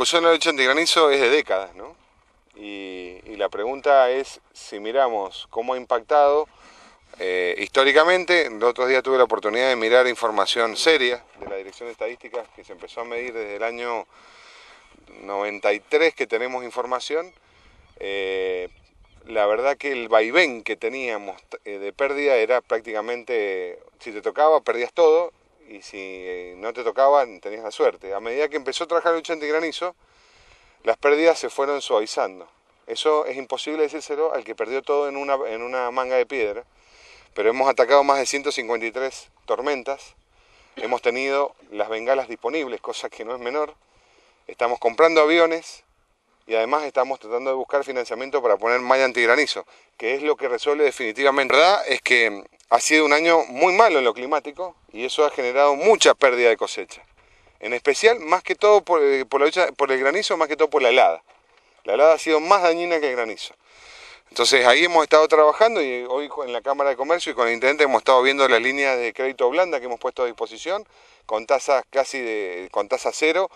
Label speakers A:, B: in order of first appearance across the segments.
A: La cuestión de la lucha antigranizo es de décadas, ¿no? Y, la pregunta es si miramos cómo ha impactado eh, históricamente. El otros días tuve la oportunidad de mirar información seria de la Dirección de Estadísticas que se empezó a medir desde el año 93 que tenemos información. Eh, la verdad que el vaivén que teníamos eh, de pérdida era prácticamente, si te tocaba, perdías todo y si eh, no te tocaban tenías la suerte. A medida que empezó a trabajar el 80 y granizo, las pérdidas se fueron suavizando. Eso es imposible decírselo al que perdió todo en una, en una manga de piedra, pero hemos atacado más de 153 tormentas, hemos tenido las bengalas disponibles, cosa que no es menor, estamos comprando aviones, y además estamos tratando de buscar financiamiento para poner malla antigranizo, que es lo que resuelve definitivamente. La verdad es que ha sido un año muy malo en lo climático y eso ha generado mucha pérdida de cosecha. En especial, más que todo por, eh, por, el granizo, más que todo por la helada. La helada ha sido más dañina que el granizo. Entonces ahí hemos estado trabajando y hoy en la Cámara de Comercio y con el Intendente hemos estado viendo la línea de crédito blanda que hemos puesto a disposición con tasas casi de, con tasa cero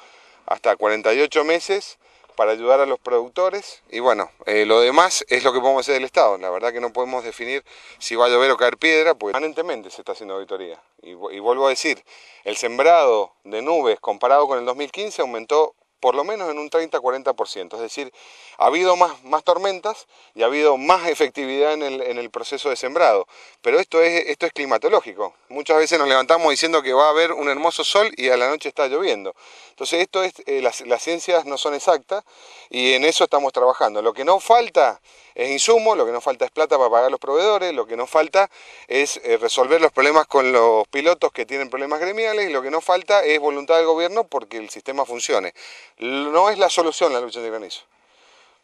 A: hasta 48 meses para ayudar a los productores y bueno, eh, lo demás es lo que podemos hacer del Estado. La verdad que no podemos definir si va a llover o caer piedra, pues permanentemente se está haciendo auditoría. Y, y vuelvo a decir, el sembrado de nubes comparado con el 2015 aumentó por lo menos en un 30-40%. Es decir, ha habido más, más tormentas y ha habido más efectividad en el, proceso de sembrado. Pero esto es, esto es climatológico. Muchas veces nos levantamos diciendo que va a haber un hermoso sol y a la noche está lloviendo. Entonces, esto es, eh, las, las ciencias no son exactas y en eso estamos trabajando. Lo que no falta es insumo, lo que nos falta es plata para pagar a los proveedores, lo que nos falta es eh, resolver los problemas con los pilotos que tienen problemas gremiales, y lo que no falta es voluntad del gobierno porque el sistema funcione. No es la solución la lucha granizo.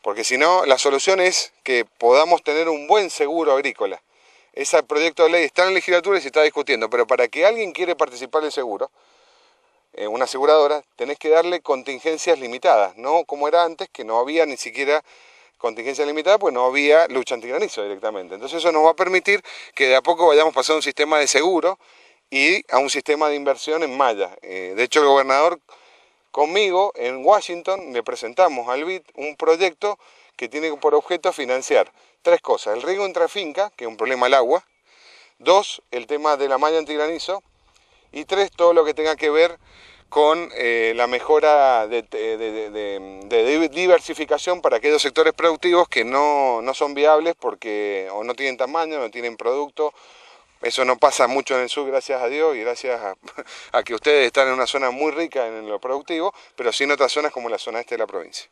A: porque si no, la solución es que podamos tener un buen seguro agrícola. Ese proyecto de ley está en legislatura y se está discutiendo, pero para que alguien quiera participar del seguro, en eh, una aseguradora, tenés que darle contingencias limitadas, no como era antes, que no había ni siquiera contingencia limitada, pues no había lucha antigranizo directamente. Entonces eso nos va a permitir que de a poco vayamos pasando a un sistema de seguro y a un sistema de inversión en malla. Eh, de hecho, el gobernador conmigo en Washington le presentamos al BID un proyecto que tiene por objeto financiar tres cosas. El riego intrafinca, que es un problema el agua. Dos, el tema de la malla antigranizo. Y tres, todo lo que tenga que ver con eh, la mejora de, diversificación para aquellos sectores productivos que no, son viables porque o no tienen tamaño, no tienen producto. Eso no pasa mucho en el sur, gracias a Dios, y gracias a, que ustedes están en una zona muy rica en lo productivo, pero sí en otras zonas como la zona este de la provincia.